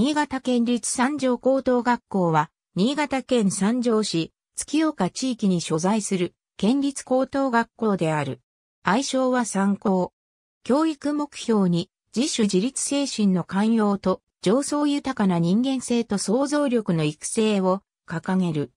新潟県立三条高等学校は、新潟県三条市、月岡地域に所在する県立高等学校である。愛称は三高。教育目標に自主自立精神の寛容と上層豊かな人間性と創造力の育成を掲げる。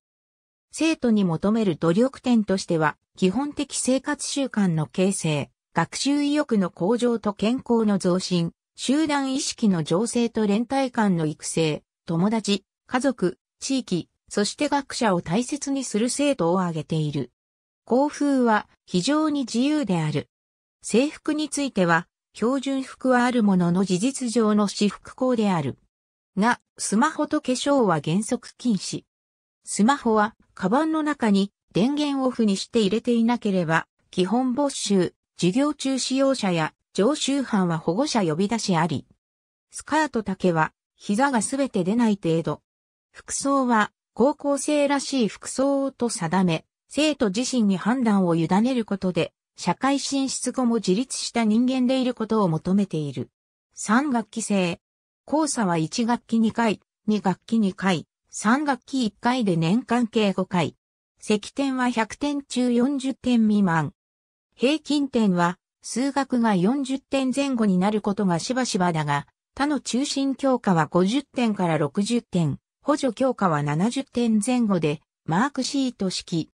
生徒に求める努力点としては、基本的生活習慣の形成、学習意欲の向上と健康の増進、集団意識の醸成と連帯感の育成、友達、家族、地域、そして学者を大切にする生徒を挙げている。校風は非常に自由である。制服については、標準服はあるものの事実上の私服校である。が、スマホと化粧は原則禁止。スマホは、カバンの中に電源オフにして入れていなければ、基本没収、授業中使用者や常習犯は保護者呼び出しあり。スカート丈は、膝がすべて出ない程度。服装は、高校生らしい服装と定め、生徒自身に判断を委ねることで、社会進出後も自立した人間でいることを求めている。3学期制。交差は1学期2回、2学期2回、3学期1回で年間計5回。積点は100点中40点未満。平均点は数学が40点前後になることがしばしばだが、他の中心教科は50点から60点、補助教科は70点前後で、マークシート式。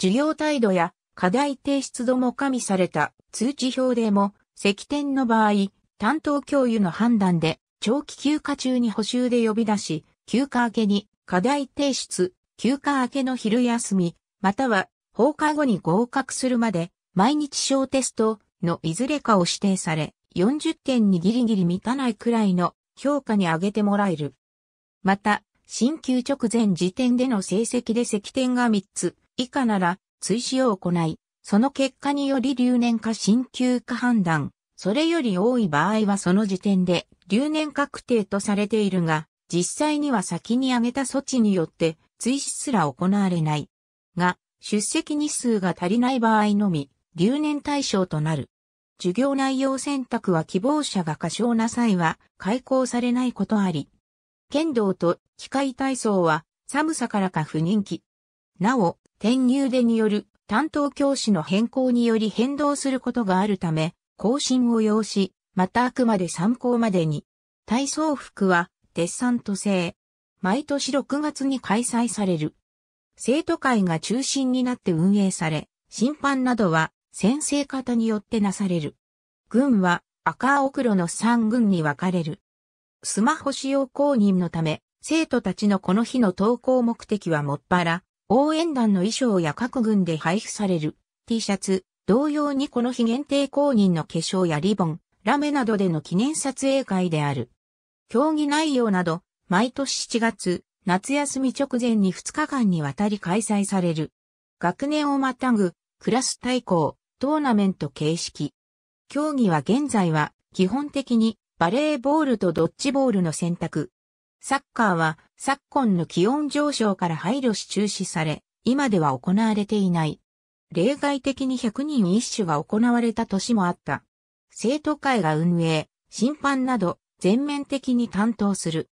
授業態度や課題提出度も加味された通知表でも、積点の場合、担当教諭の判断で、長期休暇中に補修で呼び出し、休暇明けに課題提出、休暇明けの昼休み、または放課後に合格するまで毎日小テストのいずれかを指定され、40点にギリギリ満たないくらいの評価に上げてもらえる。また、進級直前時点での成績で積点が3つ以下なら追試を行い、その結果により留年か進級か判断、それより多い場合はその時点で留年確定とされているが、実際には先に挙げた措置によって追試すら行われない。が、出席日数が足りない場合のみ、留年対象となる。授業内容選択は希望者が過小な際は開講されないことあり。剣道と機械体操は寒さからか不人気。なお、転入でによる担当教師の変更により変動することがあるため、更新を要し、またあくまで参考までに。体操服は、デッサント制。毎年6月に開催される。生徒会が中心になって運営され、審判などは先生方によってなされる。軍は赤青黒の3軍に分かれる。スマホ使用公認のため、生徒たちのこの日の登校目的はもっぱら、応援団の衣装や各軍で配布される T シャツ、同様にこの日限定公認の化粧やリボン、ラメなどでの記念撮影会である。競技内容など、毎年7月、夏休み直前に2日間にわたり開催される。学年をまたぐ、クラス対抗、トーナメント形式。競技は現在は基本的にバレーボールとドッジボールの選択。サッカーは昨今の気温上昇から配慮し中止され、今では行われていない。例外的に100人一種が行われた年もあった。生徒会が運営、審判など全面的に担当する。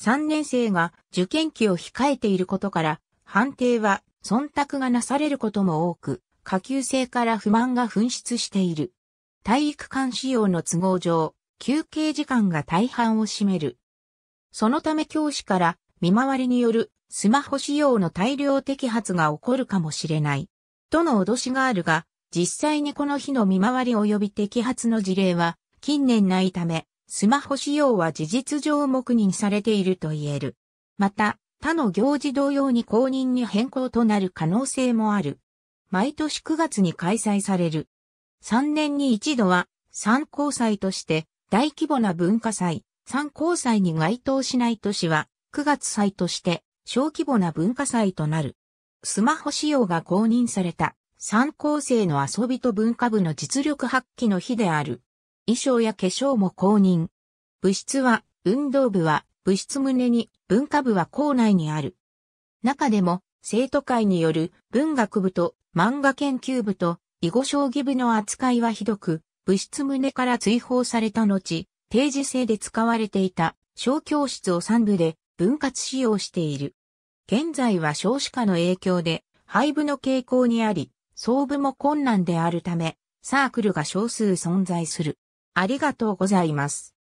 3年生が受験期を控えていることから、判定は忖度がなされることも多く、下級生から不満が噴出している。体育館仕様の都合上、休憩時間が大半を占める。そのため教師から見回りによるスマホ使用の大量摘発が起こるかもしれない。との脅しがあるが、実際にこの日の見回り及び摘発の事例は近年ないため、スマホ使用は事実上黙認されていると言える。また、他の行事同様に公認に変更となる可能性もある。毎年9月に開催される。3年に一度は、参考祭として大規模な文化祭、参考祭に該当しない年は、9月祭として小規模な文化祭となる。スマホ使用が公認された参考生の遊びと文化部の実力発揮の日である。衣装や化粧も公認。部室は、運動部は、部室胸に、文化部は校内にある。中でも、生徒会による文学部と漫画研究部と囲碁将棋部の扱いはひどく、部室棟から追放された後、定時制で使われていた小教室を3部で分割使用している。現在は少子化の影響で廃部の傾向にあり、総部も困難であるため、サークルが少数存在する。ありがとうございます。